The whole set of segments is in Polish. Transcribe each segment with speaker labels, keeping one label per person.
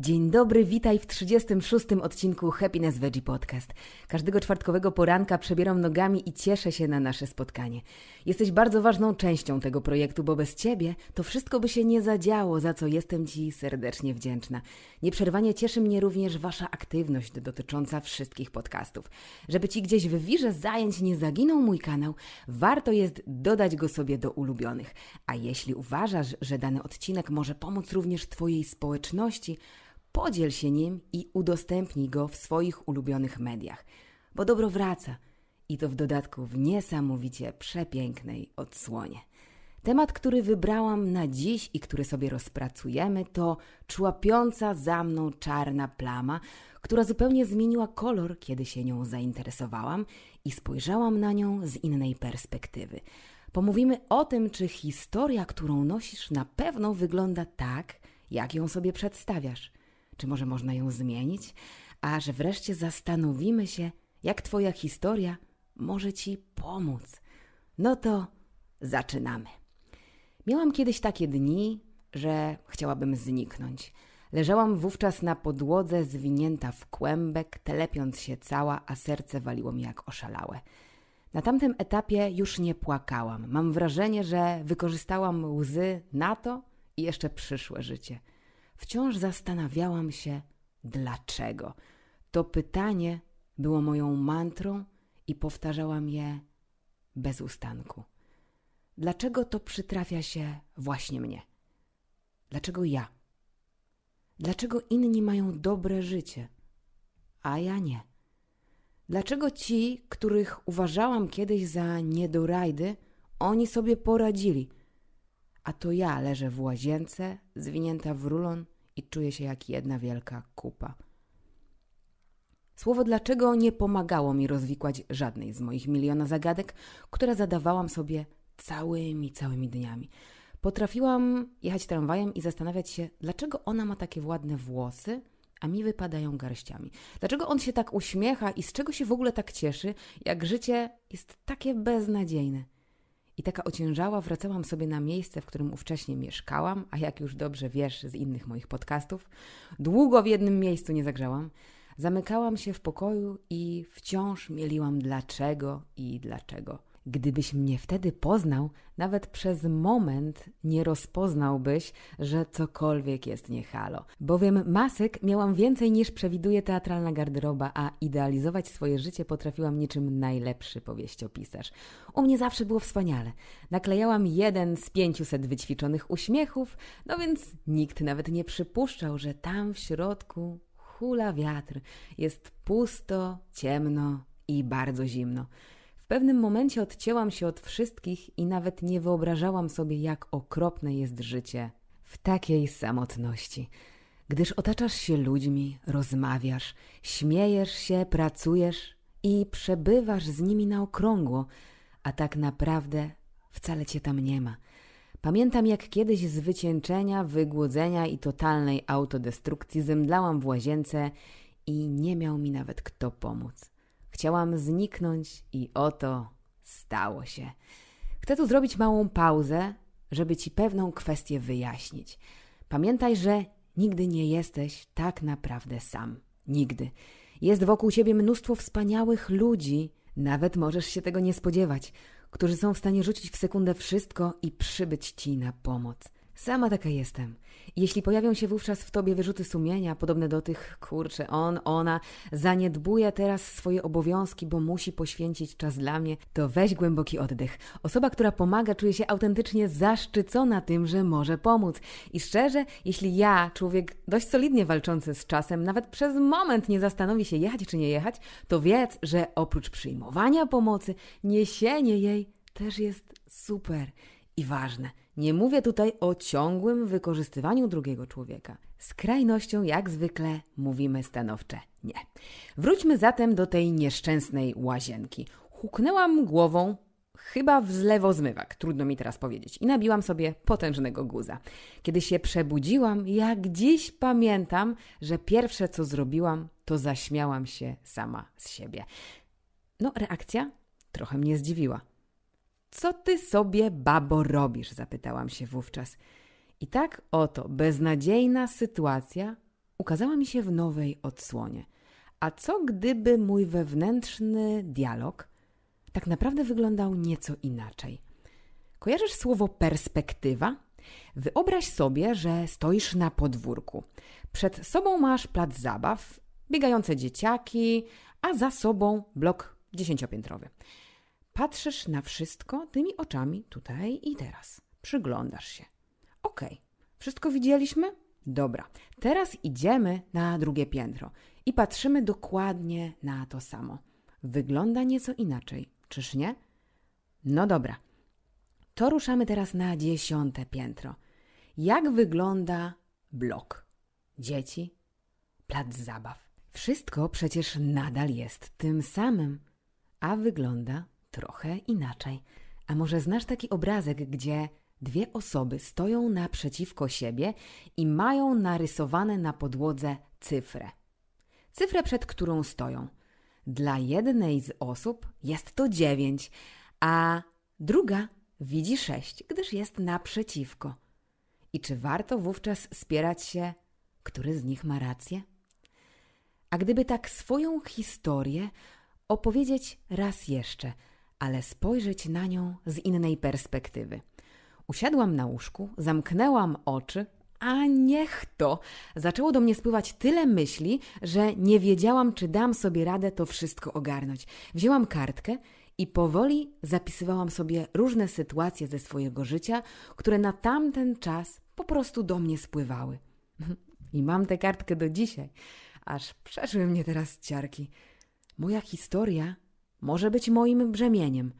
Speaker 1: Dzień dobry, witaj w 36. odcinku Happiness Veggie Podcast. Każdego czwartkowego poranka przebieram nogami i cieszę się na nasze spotkanie. Jesteś bardzo ważną częścią tego projektu, bo bez Ciebie to wszystko by się nie zadziało, za co jestem Ci serdecznie wdzięczna. Nieprzerwanie cieszy mnie również Wasza aktywność dotycząca wszystkich podcastów. Żeby Ci gdzieś w wirze zajęć nie zaginął mój kanał, warto jest dodać go sobie do ulubionych. A jeśli uważasz, że dany odcinek może pomóc również Twojej społeczności, Podziel się nim i udostępnij go w swoich ulubionych mediach, bo dobro wraca i to w dodatku w niesamowicie przepięknej odsłonie. Temat, który wybrałam na dziś i który sobie rozpracujemy, to człapiąca za mną czarna plama, która zupełnie zmieniła kolor, kiedy się nią zainteresowałam i spojrzałam na nią z innej perspektywy. Pomówimy o tym, czy historia, którą nosisz, na pewno wygląda tak, jak ją sobie przedstawiasz czy może można ją zmienić, a że wreszcie zastanowimy się, jak Twoja historia może Ci pomóc. No to zaczynamy. Miałam kiedyś takie dni, że chciałabym zniknąć. Leżałam wówczas na podłodze, zwinięta w kłębek, telepiąc się cała, a serce waliło mi jak oszalałe. Na tamtym etapie już nie płakałam. Mam wrażenie, że wykorzystałam łzy na to i jeszcze przyszłe życie – wciąż zastanawiałam się, dlaczego. To pytanie było moją mantrą i powtarzałam je bez ustanku. Dlaczego to przytrafia się właśnie mnie? Dlaczego ja? Dlaczego inni mają dobre życie, a ja nie? Dlaczego ci, których uważałam kiedyś za niedorajdy, oni sobie poradzili, a to ja leżę w łazience, zwinięta w rulon i czuję się jak jedna wielka kupa. Słowo dlaczego nie pomagało mi rozwikłać żadnej z moich miliona zagadek, które zadawałam sobie całymi, całymi dniami. Potrafiłam jechać tramwajem i zastanawiać się, dlaczego ona ma takie ładne włosy, a mi wypadają garściami. Dlaczego on się tak uśmiecha i z czego się w ogóle tak cieszy, jak życie jest takie beznadziejne. I taka ociężała wracałam sobie na miejsce, w którym ówcześnie mieszkałam, a jak już dobrze wiesz z innych moich podcastów, długo w jednym miejscu nie zagrzałam. Zamykałam się w pokoju i wciąż mieliłam dlaczego i dlaczego. Gdybyś mnie wtedy poznał, nawet przez moment nie rozpoznałbyś, że cokolwiek jest niehalo. Bowiem masek miałam więcej niż przewiduje teatralna garderoba, a idealizować swoje życie potrafiłam niczym najlepszy powieściopisarz. U mnie zawsze było wspaniale. Naklejałam jeden z pięciuset wyćwiczonych uśmiechów, no więc nikt nawet nie przypuszczał, że tam w środku hula wiatr, jest pusto, ciemno i bardzo zimno pewnym momencie odcięłam się od wszystkich i nawet nie wyobrażałam sobie, jak okropne jest życie w takiej samotności. Gdyż otaczasz się ludźmi, rozmawiasz, śmiejesz się, pracujesz i przebywasz z nimi na okrągło, a tak naprawdę wcale cię tam nie ma. Pamiętam, jak kiedyś z wycieńczenia, wygłodzenia i totalnej autodestrukcji zemdlałam w łazience i nie miał mi nawet kto pomóc. Chciałam zniknąć i oto stało się. Chcę tu zrobić małą pauzę, żeby ci pewną kwestię wyjaśnić. Pamiętaj, że nigdy nie jesteś tak naprawdę sam. Nigdy. Jest wokół ciebie mnóstwo wspaniałych ludzi, nawet możesz się tego nie spodziewać, którzy są w stanie rzucić w sekundę wszystko i przybyć ci na pomoc. Sama taka jestem. Jeśli pojawią się wówczas w tobie wyrzuty sumienia, podobne do tych, kurczę, on, ona, zaniedbuje teraz swoje obowiązki, bo musi poświęcić czas dla mnie, to weź głęboki oddech. Osoba, która pomaga, czuje się autentycznie zaszczycona tym, że może pomóc. I szczerze, jeśli ja, człowiek dość solidnie walczący z czasem, nawet przez moment nie zastanowi się jechać czy nie jechać, to wiedz, że oprócz przyjmowania pomocy, niesienie jej też jest super i ważne. Nie mówię tutaj o ciągłym wykorzystywaniu drugiego człowieka. Skrajnością, jak zwykle, mówimy stanowcze nie. Wróćmy zatem do tej nieszczęsnej łazienki. Huknęłam głową, chyba w zlewo zmywak, trudno mi teraz powiedzieć, i nabiłam sobie potężnego guza. Kiedy się przebudziłam, jak dziś pamiętam, że pierwsze co zrobiłam, to zaśmiałam się sama z siebie. No, reakcja trochę mnie zdziwiła. Co ty sobie, babo, robisz? zapytałam się wówczas. I tak oto beznadziejna sytuacja ukazała mi się w nowej odsłonie. A co gdyby mój wewnętrzny dialog tak naprawdę wyglądał nieco inaczej? Kojarzysz słowo perspektywa? Wyobraź sobie, że stoisz na podwórku. Przed sobą masz plac zabaw, biegające dzieciaki, a za sobą blok dziesięciopiętrowy. Patrzysz na wszystko tymi oczami tutaj i teraz. Przyglądasz się. Okej, okay. wszystko widzieliśmy? Dobra, teraz idziemy na drugie piętro i patrzymy dokładnie na to samo. Wygląda nieco inaczej, czyż nie? No dobra, to ruszamy teraz na dziesiąte piętro. Jak wygląda blok? Dzieci, plac zabaw. Wszystko przecież nadal jest tym samym, a wygląda trochę inaczej. A może znasz taki obrazek, gdzie dwie osoby stoją naprzeciwko siebie i mają narysowane na podłodze cyfrę? Cyfrę, przed którą stoją. Dla jednej z osób jest to dziewięć, a druga widzi sześć, gdyż jest naprzeciwko. I czy warto wówczas spierać się, który z nich ma rację? A gdyby tak swoją historię opowiedzieć raz jeszcze – ale spojrzeć na nią z innej perspektywy. Usiadłam na łóżku, zamknęłam oczy, a niech to! Zaczęło do mnie spływać tyle myśli, że nie wiedziałam, czy dam sobie radę to wszystko ogarnąć. Wzięłam kartkę i powoli zapisywałam sobie różne sytuacje ze swojego życia, które na tamten czas po prostu do mnie spływały. I mam tę kartkę do dzisiaj, aż przeszły mnie teraz ciarki. Moja historia może być moim brzemieniem –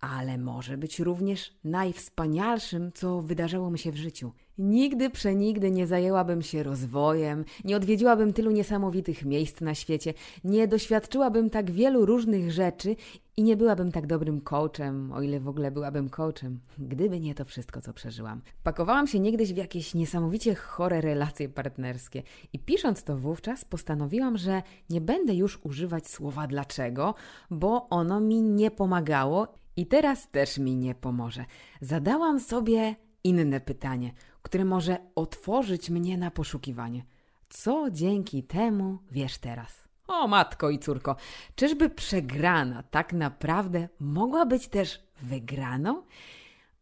Speaker 1: ale może być również najwspanialszym, co wydarzyło mi się w życiu. Nigdy przenigdy nie zajęłabym się rozwojem, nie odwiedziłabym tylu niesamowitych miejsc na świecie, nie doświadczyłabym tak wielu różnych rzeczy i nie byłabym tak dobrym coachem, o ile w ogóle byłabym coachem, gdyby nie to wszystko, co przeżyłam. Pakowałam się niegdyś w jakieś niesamowicie chore relacje partnerskie i pisząc to wówczas postanowiłam, że nie będę już używać słowa dlaczego, bo ono mi nie pomagało i teraz też mi nie pomoże. Zadałam sobie inne pytanie, które może otworzyć mnie na poszukiwanie. Co dzięki temu wiesz teraz? O matko i córko, czyżby przegrana tak naprawdę mogła być też wygraną?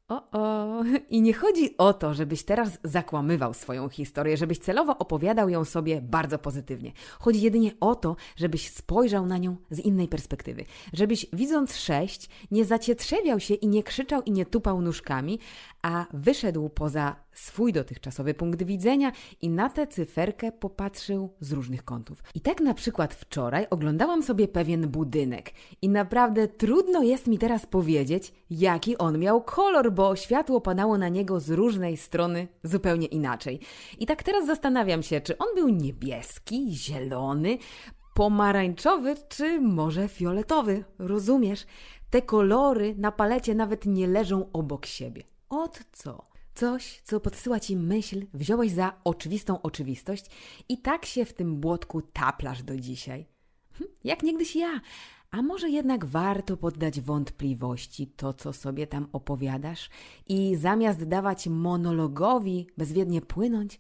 Speaker 1: O, o. I nie chodzi o to, żebyś teraz zakłamywał swoją historię, żebyś celowo opowiadał ją sobie bardzo pozytywnie. Chodzi jedynie o to, żebyś spojrzał na nią z innej perspektywy. Żebyś widząc sześć, nie zacietrzewiał się i nie krzyczał i nie tupał nóżkami, a wyszedł poza swój dotychczasowy punkt widzenia i na tę cyferkę popatrzył z różnych kątów. I tak na przykład wczoraj oglądałam sobie pewien budynek i naprawdę trudno jest mi teraz powiedzieć, jaki on miał kolor, bo światło padało na niego z różnej strony zupełnie inaczej. I tak teraz zastanawiam się, czy on był niebieski, zielony, pomarańczowy czy może fioletowy. Rozumiesz? Te kolory na palecie nawet nie leżą obok siebie. Od co? Coś, co podsyła ci myśl, wziąłeś za oczywistą oczywistość i tak się w tym błotku taplasz do dzisiaj. Hm, jak niegdyś ja. A może jednak warto poddać wątpliwości to, co sobie tam opowiadasz i zamiast dawać monologowi bezwiednie płynąć,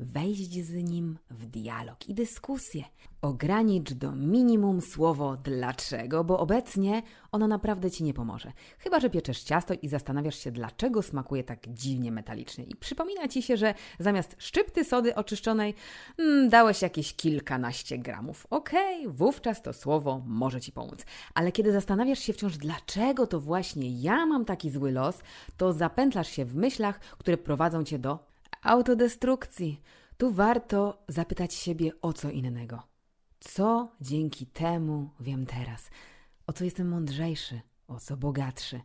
Speaker 1: wejść z nim w dialog i dyskusję. Ogranicz do minimum słowo dlaczego, bo obecnie ono naprawdę ci nie pomoże. Chyba, że pieczesz ciasto i zastanawiasz się, dlaczego smakuje tak dziwnie metalicznie. I przypomina ci się, że zamiast szczypty sody oczyszczonej mm, dałeś jakieś kilkanaście gramów. Okej, okay, wówczas to słowo może ci pomóc. Ale kiedy zastanawiasz się wciąż, dlaczego to właśnie ja mam taki zły los, to zapętlasz się w myślach, które prowadzą cię do autodestrukcji. Tu warto zapytać siebie o co innego. Co dzięki temu wiem teraz? O co jestem mądrzejszy? O co bogatszy?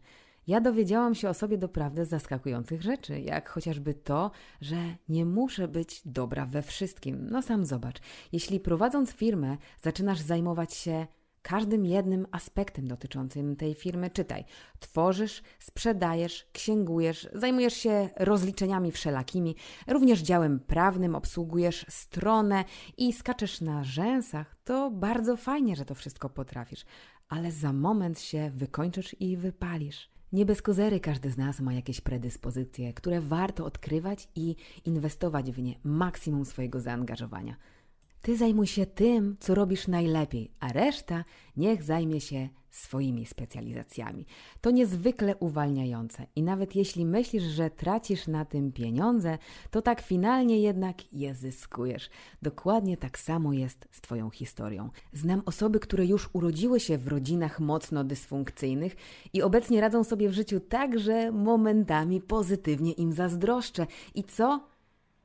Speaker 1: Ja dowiedziałam się o sobie doprawdy zaskakujących rzeczy, jak chociażby to, że nie muszę być dobra we wszystkim. No sam zobacz, jeśli prowadząc firmę zaczynasz zajmować się każdym jednym aspektem dotyczącym tej firmy. Czytaj, tworzysz, sprzedajesz, księgujesz, zajmujesz się rozliczeniami wszelakimi, również działem prawnym, obsługujesz stronę i skaczesz na rzęsach. To bardzo fajnie, że to wszystko potrafisz, ale za moment się wykończysz i wypalisz. Nie bez kozery każdy z nas ma jakieś predyspozycje, które warto odkrywać i inwestować w nie maksimum swojego zaangażowania. Ty zajmuj się tym, co robisz najlepiej, a reszta niech zajmie się swoimi specjalizacjami. To niezwykle uwalniające i nawet jeśli myślisz, że tracisz na tym pieniądze, to tak finalnie jednak je zyskujesz. Dokładnie tak samo jest z Twoją historią. Znam osoby, które już urodziły się w rodzinach mocno dysfunkcyjnych i obecnie radzą sobie w życiu tak, że momentami pozytywnie im zazdroszczę. I co?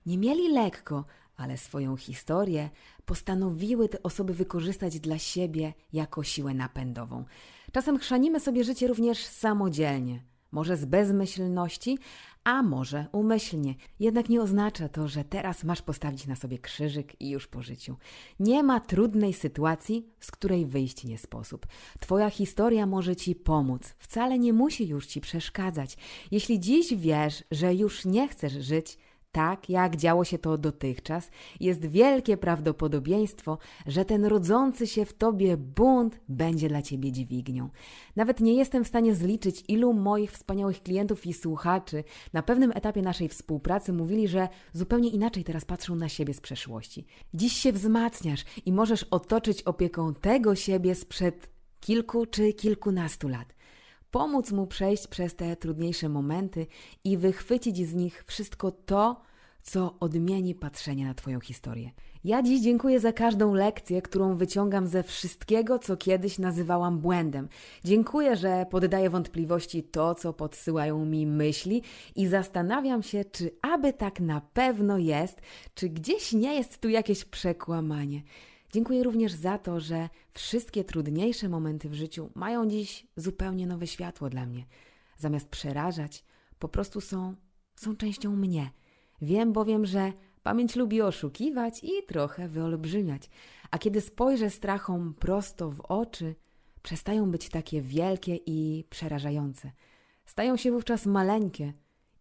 Speaker 1: Nie mieli lekko, ale swoją historię postanowiły te osoby wykorzystać dla siebie jako siłę napędową. Czasem chrzanimy sobie życie również samodzielnie, może z bezmyślności, a może umyślnie. Jednak nie oznacza to, że teraz masz postawić na sobie krzyżyk i już po życiu. Nie ma trudnej sytuacji, z której wyjść nie sposób. Twoja historia może ci pomóc, wcale nie musi już ci przeszkadzać. Jeśli dziś wiesz, że już nie chcesz żyć, tak jak działo się to dotychczas, jest wielkie prawdopodobieństwo, że ten rodzący się w tobie bunt będzie dla ciebie dźwignią. Nawet nie jestem w stanie zliczyć, ilu moich wspaniałych klientów i słuchaczy na pewnym etapie naszej współpracy mówili, że zupełnie inaczej teraz patrzą na siebie z przeszłości. Dziś się wzmacniasz i możesz otoczyć opieką tego siebie sprzed kilku czy kilkunastu lat pomóc mu przejść przez te trudniejsze momenty i wychwycić z nich wszystko to, co odmieni patrzenie na Twoją historię. Ja dziś dziękuję za każdą lekcję, którą wyciągam ze wszystkiego, co kiedyś nazywałam błędem. Dziękuję, że poddaję wątpliwości to, co podsyłają mi myśli i zastanawiam się, czy aby tak na pewno jest, czy gdzieś nie jest tu jakieś przekłamanie. Dziękuję również za to, że wszystkie trudniejsze momenty w życiu mają dziś zupełnie nowe światło dla mnie. Zamiast przerażać, po prostu są, są częścią mnie. Wiem bowiem, że pamięć lubi oszukiwać i trochę wyolbrzymiać. A kiedy spojrzę strachom prosto w oczy, przestają być takie wielkie i przerażające. Stają się wówczas maleńkie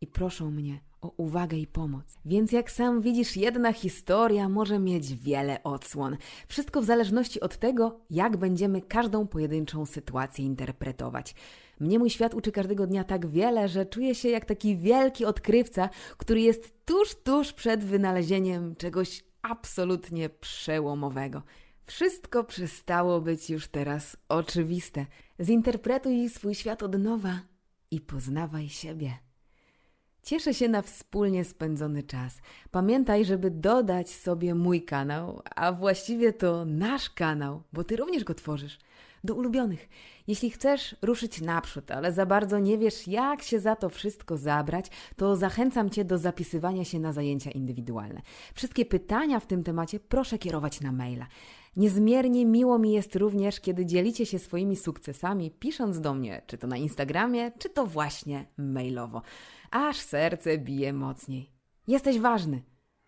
Speaker 1: i proszą mnie – o uwagę i pomoc. Więc jak sam widzisz, jedna historia może mieć wiele odsłon. Wszystko w zależności od tego, jak będziemy każdą pojedynczą sytuację interpretować. Mnie mój świat uczy każdego dnia tak wiele, że czuję się jak taki wielki odkrywca, który jest tuż, tuż przed wynalezieniem czegoś absolutnie przełomowego. Wszystko przestało być już teraz oczywiste. Zinterpretuj swój świat od nowa i poznawaj siebie. Cieszę się na wspólnie spędzony czas. Pamiętaj, żeby dodać sobie mój kanał, a właściwie to nasz kanał, bo ty również go tworzysz, do ulubionych. Jeśli chcesz ruszyć naprzód, ale za bardzo nie wiesz, jak się za to wszystko zabrać, to zachęcam cię do zapisywania się na zajęcia indywidualne. Wszystkie pytania w tym temacie proszę kierować na maila. Niezmiernie miło mi jest również, kiedy dzielicie się swoimi sukcesami, pisząc do mnie, czy to na Instagramie, czy to właśnie mailowo aż serce bije mocniej. Jesteś ważny.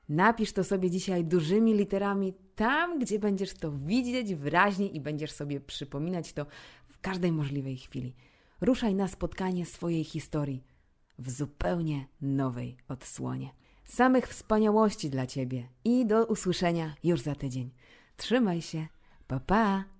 Speaker 1: Napisz to sobie dzisiaj dużymi literami, tam gdzie będziesz to widzieć wyraźnie i będziesz sobie przypominać to w każdej możliwej chwili. Ruszaj na spotkanie swojej historii w zupełnie nowej odsłonie. Samych wspaniałości dla Ciebie i do usłyszenia już za tydzień. Trzymaj się. Pa, pa!